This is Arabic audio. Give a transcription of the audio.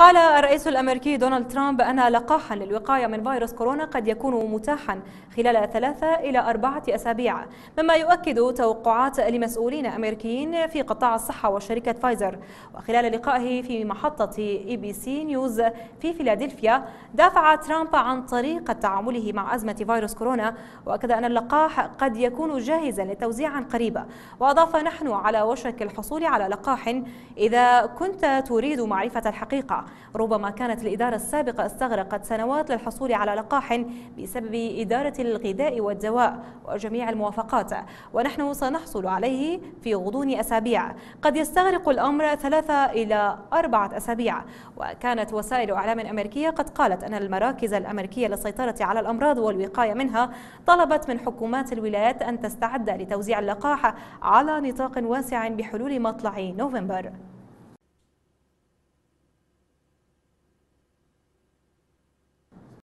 قال الرئيس الأمريكي دونالد ترامب أن لقاحا للوقاية من فيروس كورونا قد يكون متاحا خلال ثلاثة إلى أربعة أسابيع مما يؤكد توقعات لمسؤولين أمريكيين في قطاع الصحة وشركة فايزر وخلال لقائه في محطة إي بي سي نيوز في فيلادلفيا دافع ترامب عن طريقة تعامله مع أزمة فيروس كورونا وأكد أن اللقاح قد يكون جاهزا للتوزيع عن وأضاف نحن على وشك الحصول على لقاح إذا كنت تريد معرفة الحقيقة ربما كانت الإدارة السابقة استغرقت سنوات للحصول على لقاح بسبب إدارة الغذاء والدواء وجميع الموافقات ونحن سنحصل عليه في غضون أسابيع قد يستغرق الأمر ثلاثة إلى أربعة أسابيع وكانت وسائل أعلام أمريكية قد قالت أن المراكز الأمريكية للسيطرة على الأمراض والوقاية منها طلبت من حكومات الولايات أن تستعد لتوزيع اللقاح على نطاق واسع بحلول مطلع نوفمبر